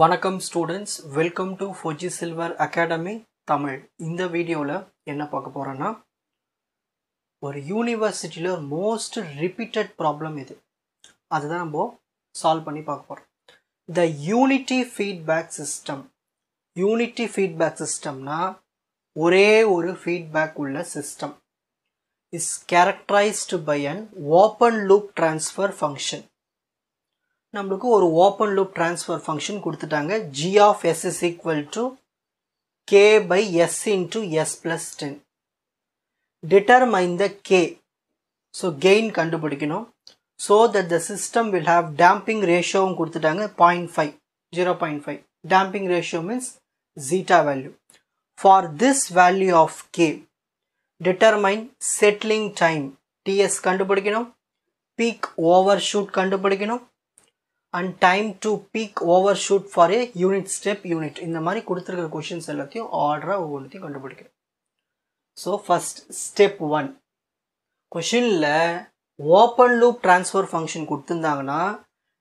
வணக்கம் students welcome to Fauji Silver Academy Tamil இந்த வீடியோவில் என்ன பார்க்க போகிறோன்னா ஒரு யூனிவர்சிட்டியில் மோஸ்ட் ரிப்பீட்டட் ப்ராப்ளம் இது அதுதான் நம்ம சால்வ் பண்ணி பார்க்க போகிறோம் the unity feedback system unity feedback சிஸ்டம்னா ஒரே ஒரு ஃபீட்பேக் உள்ள system is characterized by an open loop transfer function நம்மளுக்கு ஒரு ஓப்பன் லூப் ட்ரான்ஸ்ஃபர் ஃபங்க்ஷன் கொடுத்துட்டாங்க G of S is equal to K by S into S plus ten determine the K so gain கண்டுபிடிக்கணும் so that the system will have damping ரேஷியோவும் கொடுத்துட்டாங்க point five zero point five damping ratio means zeta value for this value of K determine settling time TS கண்டுபிடிக்கணும் peak overshoot கண்டுபிடிக்கணும் and time to peak overshoot for a unit step unit இந்த மாதிரி கொடுத்துருக்கிற questions எல்லாத்தையும் ஆர்டராக ஒவ்வொன்றுத்தையும் கண்டுபிடிக்கிறேன் so first step one கொஷினில் ஓப்பன் லூப் ட்ரான்ஸ்ஃபர் ஃபங்க்ஷன் கொடுத்துருந்தாங்கன்னா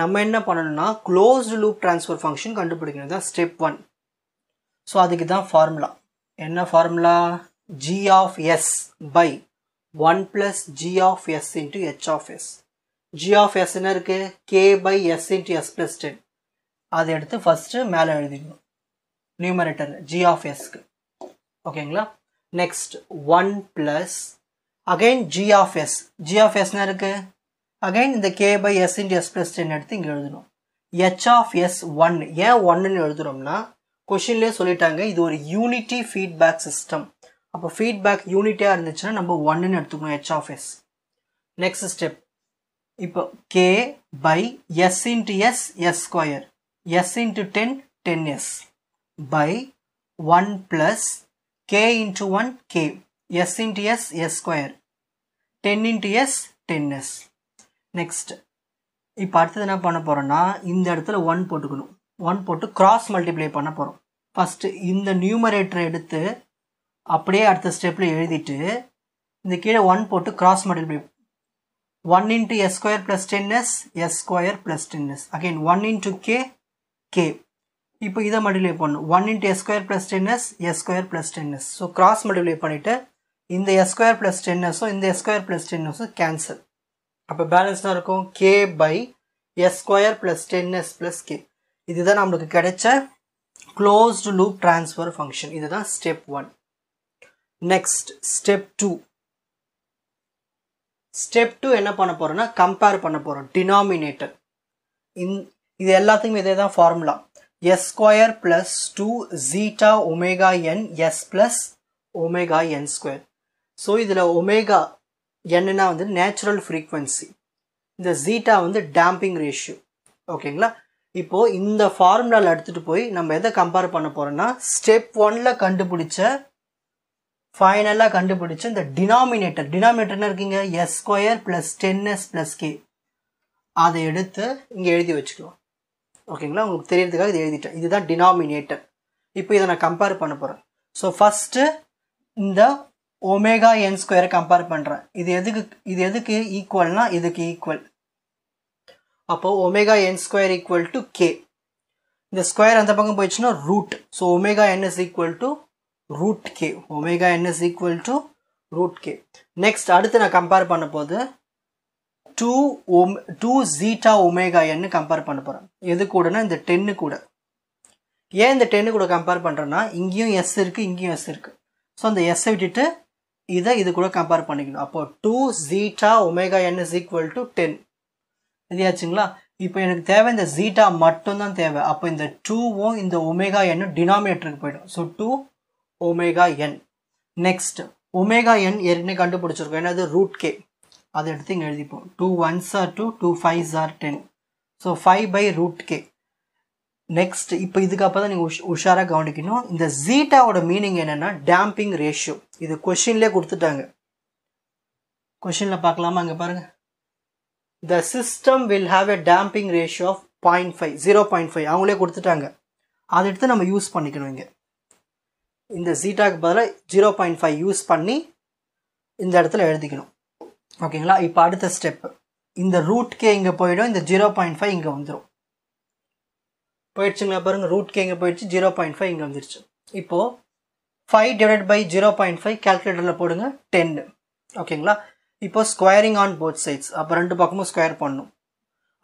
நம்ம என்ன பண்ணணும்னா க்ளோஸ்டு லூப் ட்ரான்ஸ்ஃபர் ஃபங்க்ஷன் கண்டுபிடிக்கணும் தான் ஸ்டெப் ஒன் ஸோ அதுக்கு தான் ஃபார்முலா என்ன formula G of S by one plus G of S into H of S G of S என்ன இருக்குது K by S into S plus ten அதை எடுத்து first மேலே எழுதிக்கணும் நியூமரேட்டர் ஜி ஆஃப் எஸ்க்கு ஓகேங்களா next one plus again G of S G of எஸ்னா இருக்குது அகைன் இந்த K by S into S plus ten எடுத்து இங்கே எழுதணும் ஹெச் ஆஃப் எஸ் ஒன் ஏன் ஒன்னுன்னு எழுதுகிறோம்னா கொஷின்லேயே சொல்லிட்டாங்க இது ஒரு யூனிட்டி ஃபீட்பேக் சிஸ்டம் அப்போ ஃபீட்பேக் யூனிட்டியாக இருந்துச்சுன்னா நம்ம ஒன்னுன்னு எடுத்துக்கணும் H of S next step இப்போ K by S into S S square S into ten ten S by one plus K into one K S into S S square ten into S ten S next இப்போ அடுத்தது என்ன பண்ண போகிறோன்னா இந்த இடத்துல one போட்டுக்கணும் one போட்டு cross multiply பண்ண போகிறோம் ஃபஸ்ட்டு இந்த நியூமரேட்டரை எடுத்து அப்படியே அடுத்த ஸ்டெப்பில் எழுதிட்டு இந்த கீழே ஒன் போட்டு cross multiply 1 into s square plus 10s, s square plus 10s. Again 1 into k, k. இப்போ இதை மடிலைப் பண்ணும் one into s square plus 10s, S square plus 10s. So cross மடிலைப் பண்ணிவிட்டு இந்த s square plus 10s, இந்த s square plus 10s, cancel. அப்போ பேலன்ஸ்டாக இருக்கும் K by S square plus 10s plus K இதுதான் நம்மளுக்கு கிடைச்ச க்ளோஸ்டு லூப் ட்ரான்ஸ்ஃபர் ஃபங்க்ஷன் இதுதான் step one next step two step two என்ன பண்ண போகிறோன்னா கம்பேர் பண்ண போகிறோம் டினாமினேட்டர் இந் இது எல்லாத்துக்கும் இதே தான் formula S square plus two zeta omega N S plus omega N square so இதில் ஒமேகா என்னன்னா வந்து நேச்சுரல் ஃப்ரீக்வன்சி இந்த ஜீட்டா வந்து டேம்பிங் ரேஷியோ ஓகேங்களா இப்போது இந்த ஃபார்முலாவில் எடுத்துகிட்டு போய் நம்ம எதை கம்பேர் பண்ண போகிறோன்னா ஸ்டெப் ஒனில் கண்டுபிடிச்ச ஃபைனலாக கண்டுபிடிச்சு இந்த டினாமினேட்டர் டினாமினேட்டர்னு இருக்கீங்க S square plus ten S plus K அதை எடுத்து இங்கே எழுதி வச்சுக்கலாம் ஓகேங்களா உங்களுக்கு தெரியறதுக்காக இது எழுதிட்டேன் இதுதான் டினாமினேட்டர் இப்போ இதை நான் கம்பேர் பண்ண போகிறேன் ஸோ ஃபஸ்ட்டு இந்த ஒமேகா என் ஸ்கொயரை கம்பேர் பண்ணுறேன் இது எதுக்கு இது எதுக்கு ஈக்குவல்னா இதுக்கு ஈக்குவல் அப்போது omega N square equal to K இந்த ஸ்கொயர் அந்த பக்கம் போயிடுச்சுன்னா root so omega N is equal to root K omega n is equal to root k next அடுத்து நான் கம்பேர் பண்ண போது டூ ஒம் டூ ஜீட்டா ஒமேகா என்னு கம்பேர் பண்ண போகிறேன் எது கூடன்னா இந்த டென்னு கூட ஏன் இந்த டென்னு கூட கம்பேர் பண்ணுறேன்னா இங்கேயும் எஸ் இருக்குது இங்கேயும் எஸ் இருக்குது ஸோ அந்த எஸ்ஸை விட்டுட்டு இதை இது கூட கம்பேர் பண்ணிக்கணும் அப்போ two zeta omega N is equal to ten இதாச்சுங்களா இப்போ எனக்கு தேவை இந்த ஜீட்டா மட்டும்தான் தேவை அப்போ இந்த டூவும் இந்த ஒமேகா என்னும் டினாமினேட்டருக்கு போயிடும் so two omega N next omega N ஏற்கனவே கண்டுபிடிச்சிருக்கோம் ஏன்னா அது ரூட் கே அதை எடுத்து இங்கே எழுதிப்போம் two ones or two two fives or ten so five by root K next இப்போ இதுக்கப்புறம் தான் நீங்கள் உஷ் உஷாராக கவனிக்கணும் இந்த ஜீட்டாவோட மீனிங் என்னென்னா டேம்பிங் ரேஷியோ இது கொஷின்லேயே கொடுத்துட்டாங்க கொஷினில் பார்க்கலாமா அங்கே பாருங்கள் the system will have a damping ratio of point five zero point five அவங்களே கொடுத்துட்டாங்க அதை எடுத்து நம்ம யூஸ் பண்ணிக்கணும் இங்கே இந்த ஜீட்டாக்கு பதிலாக ஜீரோ பாயிண்ட் ஃபைவ் யூஸ் பண்ணி இந்த இடத்துல எழுதிக்கணும் ஓகேங்களா இப்போ அடுத்த ஸ்டெப்பு இந்த ரூட்கே இங்கே போயிடும் இந்த ஜீரோ பாயிண்ட் ஃபைவ் இங்கே வந்துடும் போயிடுச்சுங்களா பாருங்கள் ரூட்கே இங்கே போயிடுச்சு ஜீரோ பாயிண்ட் ஃபைவ் இங்கே வந்துடுச்சு இப்போது five divide by zero point five கேல்குலேட்டரில் போடுங்க டென்னு ஓகேங்களா இப்போ ஸ்கொயரிங் ஆன் போத் சைட்ஸ் அப்போ ரெண்டு பக்கமும் ஸ்கொயர் பண்ணணும்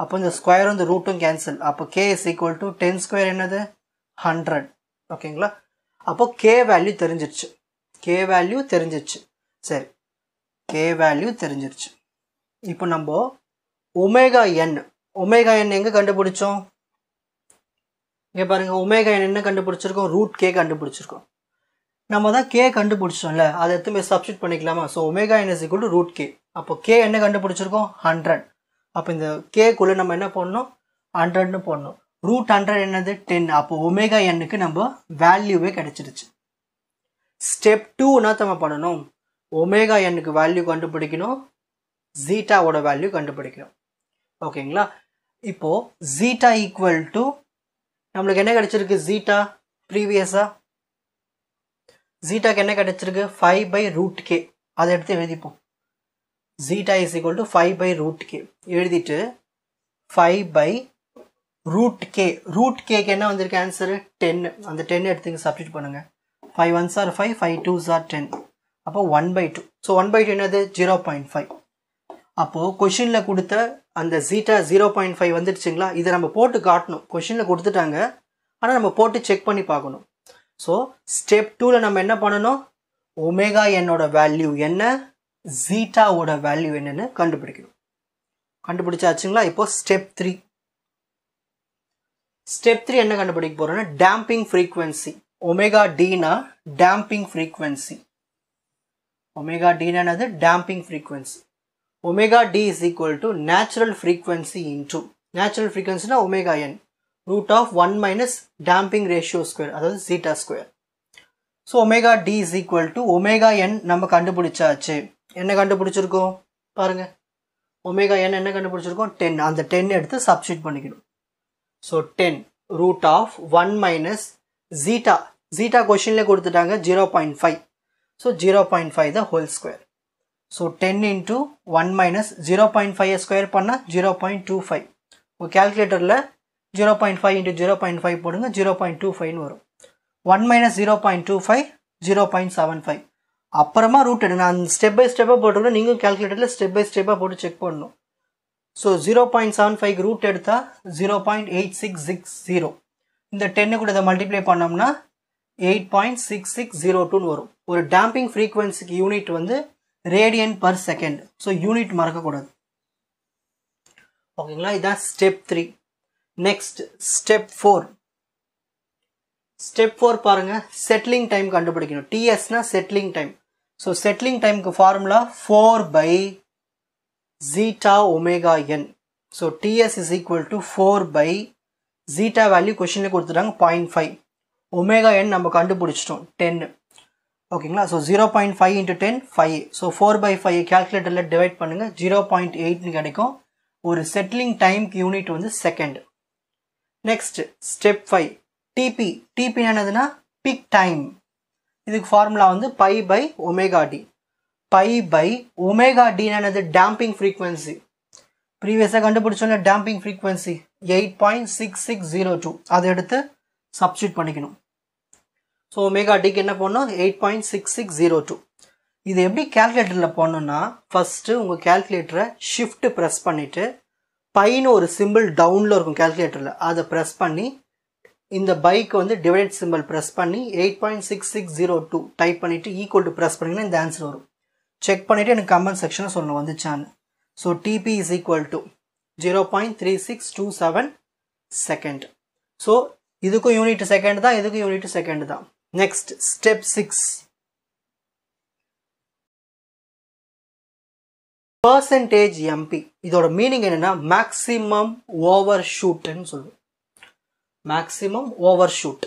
அப்போ இந்த ஸ்கொயரும் இந்த ரூட்டும் கேன்சல் அப்போ K is equal to ten square என்னது ஹண்ட்ரட் ஓகேங்களா அப்போது கே வேல்யூ தெரிஞ்சிருச்சு கே வேல்யூ தெரிஞ்சிருச்சு சரி கே வேல்யூ தெரிஞ்சிருச்சு இப்போ நம்ம ஒமேகா என் ஒமேகா என் எங்கே கண்டுபிடிச்சோம் இங்கே பாருங்கள் ஒமேகா என் என்ன கண்டுபிடிச்சிருக்கோம் ரூட் கே கண்டுபிடிச்சிருக்கோம் நம்ம தான் கே கண்டுபிடிச்சோம்ல அதை எடுத்து சப்ஸ்டியூட் பண்ணிக்கலாமா so omega N is to root K அப்போ கே என்ன கண்டுபிடிச்சிருக்கோம் ஹண்ட்ரட் அப்போ இந்த கேக்குள்ளே நம்ம என்ன பண்ணணும் ஹண்ட்ரட்னு போடணும் ரூட் ஹண்ட்ரட் என்னது டென் அப்போ ஒமேகா எண்ணுக்கு நம்ம வேல்யூவே கிடச்சிருச்சு ஸ்டெப் டூ என்ன நம்ம பண்ணணும் ஒமேகா எண்ணுக்கு வேல்யூ கண்டுபிடிக்கணும் ஜீட்டாவோட வேல்யூ கண்டுபிடிக்கணும் ஓகேங்களா இப்போது ஜீட்டா ஈக்குவல் டு நம்மளுக்கு என்ன கிடச்சிருக்கு ஜீட்டா ப்ரீவியஸாக ஜீட்டாக்கு என்ன கிடச்சிருக்கு ஃபைவ் பை ரூட் கே அதை எடுத்து எழுதிப்போம் zeta is equal to five by root K எழுதிட்டு five by root K root கேக்கு என்ன வந்திருக்கு ஆன்சரு டென்னு அந்த டென் எடுத்துங்க சப்ஸ்டியூட் பண்ணுங்கள் five ones are five five twos are ten அப்போ one by two so one by two என்னது ஜீரோ பாயிண்ட் ஃபைவ் அப்போது கொஷினில் கொடுத்த அந்த ஜீட்டா ஜீரோ பாயிண்ட் ஃபைவ் வந்துடுச்சுங்களா இதை நம்ம போட்டு காட்டணும் கொஷினில் கொடுத்துட்டாங்க ஆனால் நம்ம போட்டு செக் பண்ணி பார்க்கணும் ஸோ ஸ்டெப் டூவில் நம்ம என்ன பண்ணணும் ஒமேகா என்னோட வேல்யூ என்ன ஜீட்டாவோட வேல்யூ என்னென்னு கண்டுபிடிக்கணும் கண்டுபிடிச்சாச்சுங்களா இப்போது ஸ்டெப் த்ரீ ஸ்டெப் த்ரீ என்ன கண்டுபிடிக்க போகிறோன்னா டேம்பிங் ஃப்ரீக்வன்சி ஒமேகா டீனா டேம்பிங் ஃப்ரீக்வன்சி ஒமேகா டீனா என்னது damping frequency omega D is equal to natural frequency into natural ஃப்ரீக்வன்சினா omega N root of one minus damping ratio square அதாவது zeta square so omega D is equal to omega N நம்ம கண்டுபிடிச்சாச்சு என்ன கண்டுபிடிச்சிருக்கோம் பாருங்கள் omega என் என்ன கண்டுபிடிச்சிருக்கோம் ten அந்த டென் எடுத்து சப்ஸ்டியூட் பண்ணிக்கணும் so ten root of one minus zeta zeta கொஷின்லேயே கொடுத்துட்டாங்க zero point five so zero point five the whole square so ten into one minus zero point five square பண்ணால் zero point two five உங்கள் கேல்குலேட்டரில் zero point five into zero point five போடுங்க zero point two ஃபைவ்னு வரும் one minus zero point two five zero point seven five அப்புறமா root எடு நான் step by ஸ்டெப்பாக போட்டுருக்கேன் நீங்கள் கேல்குலேட்டரில் ஸ்டெப் பை ஸ்டெப்பாக போட்டு செக் பண்ணணும் so zero point seven five root எடுத்தால் zero point eight six six zero இந்த டென்னு கூட இதை மல்டிப்ளை பண்ணோம்னா eight point six six zero டூன்னு வரும் ஒரு டேம்பிங் ஃப்ரீக்வன்சிக்கு யூனிட் வந்து radian per second so unit மறக்கக்கூடாது ஓகேங்களா இதான் step three next step four step four பாருங்கள் செட்டிலிங் டைம் கண்டுபிடிக்கணும் டிஎஸ்னா செட்டிலிங் டைம் ஸோ செட்டிலிங் டைமுக்கு formula four by zeta omega N so TS is equal to four by zeta value கொஷினில் கொடுத்துட்டாங்க point five omega N நம்ம கண்டுபிடிச்சிட்டோம் டென்னு ஓகேங்களா so zero point five into ten five so four by five கேல்குலேட்டரில் divide பண்ணுங்கள் zero point எயிட்னு கிடைக்கும் ஒரு செட்டிலிங் டைம்க்கு யூனிட் வந்து second next step five TP TP என்னதுன்னா பிக் டைம் இதுக்கு ஃபார்முலா வந்து pi by omega D pi by omega டீனானது என்னது டேம்பிங் ஃப்ரீக்வன்சி ப்ரீவியஸாக கண்டுபிடிச்சோன்ன damping frequency eight point six six zero two அதை எடுத்து சப்ஸ்டியூட் பண்ணிக்கணும் ஸோ ஒமேகா டிக்கு என்ன பண்ணணும் eight point six six zero two இது எப்படி கேல்குலேட்டரில் போடணும்னா ஃபஸ்ட்டு உங்கள் கேல்குலேட்டரை ஷிஃப்ட்டு ப்ரெஸ் பண்ணிவிட்டு பைன்னு ஒரு சிம்பிள் டவுனில் இருக்கும் கேல்குலேட்டரில் அதை ப்ரெஸ் பண்ணி இந்த பைக் வந்து டிவைட் சிம்பிள் ப்ரெஸ் பண்ணி eight point six six zero two type பண்ணிவிட்டு ஈக்குவல் டு ப்ரெஸ் பண்ணிங்கன்னா இந்த ஆன்சர் வரும் செக் பண்ணிவிட்டு எனக்கு கமெண்ட் செக்ஷனை சொல்லணும் வந்துச்சான்னு so TP is equal to zero point three six two seven second so இதுக்கும் யூனிட் செகண்ட் தான் இதுக்கும் யூனிட் செகண்ட் தான் next step six percentage MP இதோட மீனிங் என்னென்னா மேக்ஸிமம் ஓவர் ஷூட்டுன்னு சொல்லுவோம் மேக்ஸிமம் ஓவர் ஷூட்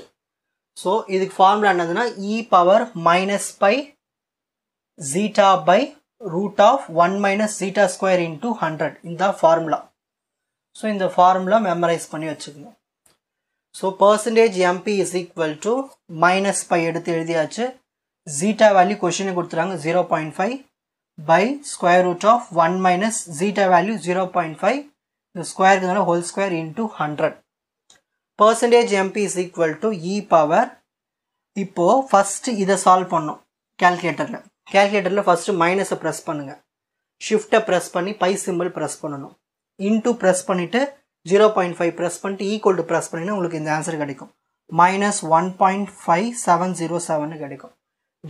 ஸோ இதுக்கு ஃபார்முலா என்னதுன்னா e power minus pi zeta by root of 1 minus zeta square into 100 இந்த formula so இந்த formula memorize பண்ணி வச்சுக்கணும் so percentage mp is equal to minus pi எடுத்து எழுதியாச்சு zeta value question கொடுத்துறாங்க 0.5 by square root of 1 minus zeta value 0.5 இந்த square இருக்குதுனா whole square into 100 percentage mp is equal to e power இப்போ first இதை solve பண்ணோம் கால்குலேட்டரில் கேல்குலேட்டரில் ஃபஸ்ட்டு மைனஸை ப்ரெஸ் பண்ணுங்கள் ஷிஃப்ட்டை ப்ரெஸ் பண்ணி பை சிம்பிள் ப்ரெஸ் பண்ணணும் இன்ட்டு ப்ரெஸ் பண்ணிவிட்டு ஜீரோ பாயிண்ட் ஃபைவ் ப்ரெஸ் பண்ணிட்டு ஈக்குவல் டு ப்ரெஸ் பண்ணினா உங்களுக்கு இந்த ஆன்சர் கிடைக்கும் minus one point five seven zero seven கிடைக்கும்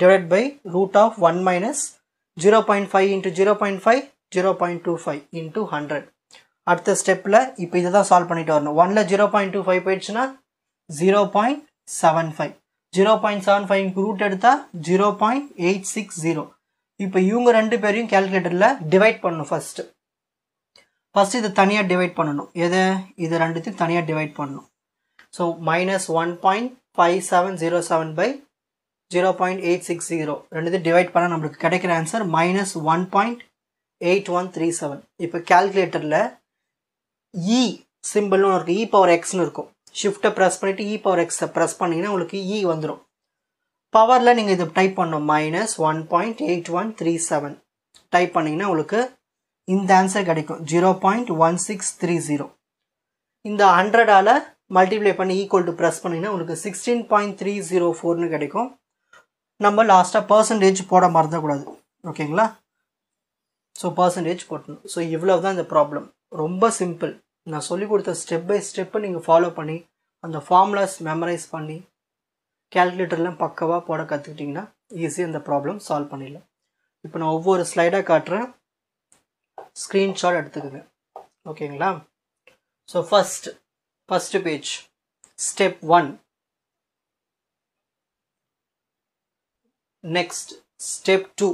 divide by root of one minus zero point five into zero point five zero point two five into hundred அடுத்த ஸ்டெப்பில் இப்போ இதை தான் சால்வ் பண்ணிட்டு வரணும் ஒனில் ஜீரோ பாயிண்ட் டூ ஃபைவ் போயிடுச்சுன்னா zero point seven five zero point seven ஃபைவ்க்கு ரூட் எடுத்தால் zero point eight six zero இப்போ இவங்க ரெண்டு பேரையும் கேல்குலேட்டரில் டிவைட் பண்ணணும் ஃபஸ்ட்டு ஃபஸ்ட் இது தனியாக டிவைட் பண்ணணும் எதை இது ரெண்டுத்தையும் தனியாக டிவைட் பண்ணணும் so minus one point five seven zero seven by zero point eight six zero ரெண்டுத்தையும் டிவைட் பண்ணால் நம்மளுக்கு கிடைக்கிற answer minus one point eight one three seven இப்போ கேல்குலேட்டரில் இ சிம்பிள்னு ஒன்று இருக்குது இ பவர் எக்ஸ்னு இருக்கும் ஷிஃப்ட் ப்ரெஸ் பண்ணிட்டு e e power X press பண்ணிங்கன்னா உங்களுக்கு இ e வந்துடும் பவரில் நீங்கள் இது டைப் பண்ணும் minus one point eight one three seven type பண்ணீங்கன்னா உங்களுக்கு இந்த ஆன்சர் கிடைக்கும் zero point one six three zero இந்த ஹண்ட்ரடால் மல்டிப்ளை பண்ணி ஈக்குவல் டு ப்ரெஸ் பண்ணீங்கன்னா உங்களுக்கு சிக்ஸ்டீன் பாயிண்ட் த்ரீ ஜீரோ ஃபோர்னு கிடைக்கும் நம்ம லாஸ்ட்டாக பர்சன்டேஜ் போட மறந்துடக்கூடாது ஓகேங்களா ஸோ பர்சன்டேஜ் போட்டணும் ஸோ இவ்வளோ தான் இந்த ப்ராப்ளம் ரொம்ப சிம்பிள் நான் சொல்லி கொடுத்த ஸ்டெப் பை ஸ்டெப்பை நீங்கள் ஃபாலோ பண்ணி அந்த ஃபார்முலாஸ் மெமரைஸ் பண்ணி கேல்குலேட்டர்லாம் பக்கவாக போட கற்றுக்கிட்டிங்கன்னா ஈஸியாக இந்த ப்ராப்ளம் சால்வ் பண்ணிடலாம் இப்போ நான் ஒவ்வொரு ஸ்லைடாக காட்டுறேன் ஸ்க்ரீன்ஷாட் எடுத்துக்குவேன் ஓகேங்களா so first first page step one next step two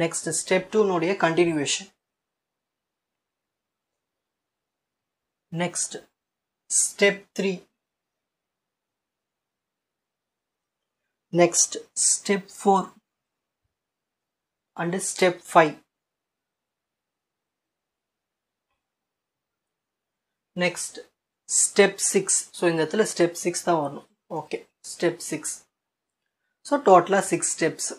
next step டூனுடைய continuation next step three next step four and step five next step six so இந்த இடத்துல ஸ்டெப் சிக்ஸ் தான் வரணும் ஓகே ஸ்டெப் சிக்ஸ் ஸோ டோட்டலாக six steps